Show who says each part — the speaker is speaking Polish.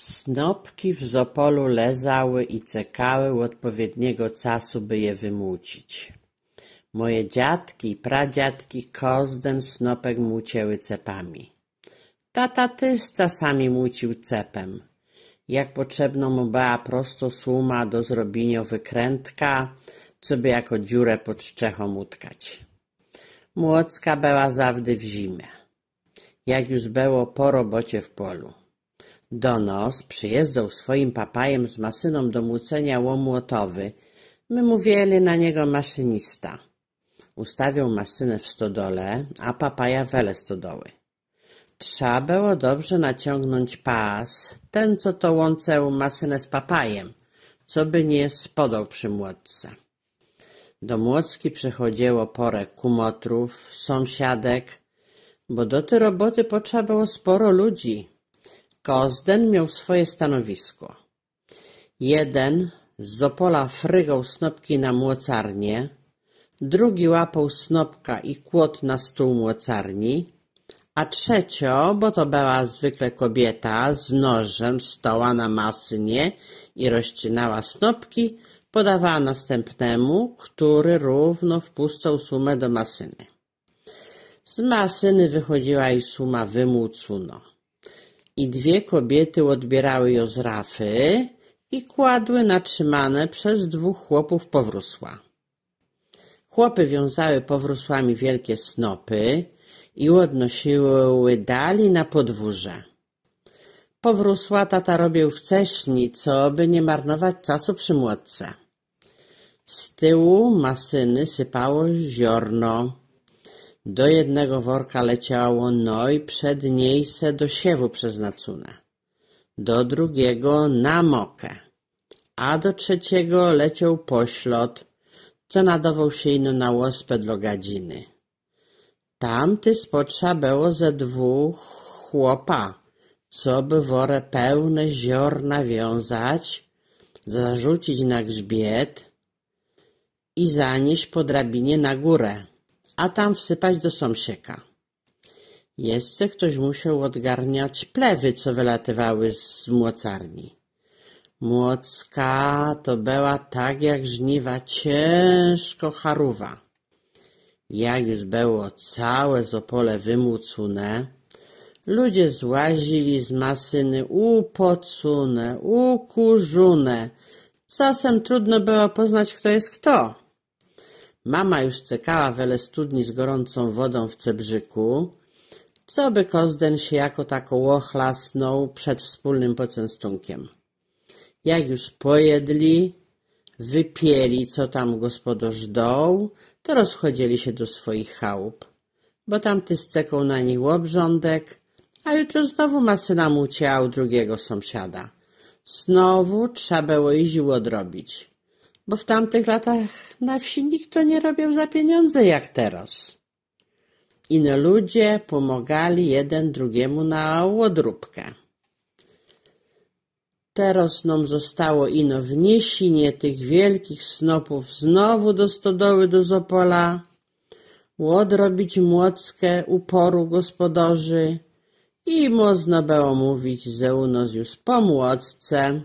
Speaker 1: Snopki w zopolu leżały i czekały odpowiedniego czasu, by je wymucić. Moje dziadki i pradziadki kozdem snopek mucięły cepami. Tata też czasami mucił cepem. Jak potrzebno mu była prosto słuma do zrobienia wykrętka, co by jako dziurę pod szczechą utkać. Młocka była zawdy w zimę, jak już było po robocie w polu. Do nos przyjeżdżał swoim papajem z masyną do młócenia łomłotowy. My mówili na niego maszynista. Ustawiał maszynę w stodole, a papaja wele stodoły. Trzeba było dobrze naciągnąć pas, ten co to łąceł masynę z papajem, co by nie spodał przy młodce. Do młocki przychodziło porę kumotrów, sąsiadek, bo do tej roboty potrzeba było sporo ludzi. Kozden miał swoje stanowisko. Jeden z opola frygał snopki na młocarnię, drugi łapał snopka i kłot na stół młocarni, a trzecio, bo to była zwykle kobieta, z nożem stoła na masynie i rozcinała snopki, podawała następnemu, który równo wpuszczał sumę do masyny. Z masyny wychodziła i suma wymucuno. I dwie kobiety odbierały ją z rafy i kładły na trzymane przez dwóch chłopów powrósła. Chłopy wiązały powrósłami wielkie snopy i odnosiły dali na podwórze. Powrósła tata robił wcześniej, co by nie marnować czasu przy młodce. Z tyłu masyny sypało ziorno. Do jednego worka leciało no i przed niejse do siewu przeznaczone, do drugiego na mokę, a do trzeciego leciał poślot, co nadawał się ino na łospę dla gadziny. Tamty spotrza było ze dwóch chłopa, co by worę pełne ziorna wiązać, zarzucić na grzbiet i zanieść po drabinie na górę a tam wsypać do sąsieka. Jeszcze ktoś musiał odgarniać plewy, co wylatywały z młocarni. Młocka to była tak jak żniwa ciężko charuwa. Jak już było całe zopole wymucune, ludzie złazili z masyny upocune, ukurzune. Czasem trudno było poznać, kto jest kto. Mama już cekała wele studni z gorącą wodą w cebrzyku, co by Kozden się jako tako łochlasnął przed wspólnym pocęstunkiem. Jak już pojedli, wypieli, co tam gospodarz dął, to rozchodzili się do swoich chałup, bo tamty zcekał na nich łobrządek, a jutro znowu masyna muciał drugiego sąsiada. Znowu trzeba było i ziół odrobić bo w tamtych latach na wsi nikt to nie robił za pieniądze jak teraz. Ino ludzie pomagali jeden drugiemu na łodróbkę. Teraz nam zostało ino wniesienie tych wielkich snopów znowu do stodoły do Zopola, łodrobić młodzkę uporu gospodarzy i można było mówić ze u już po młodce.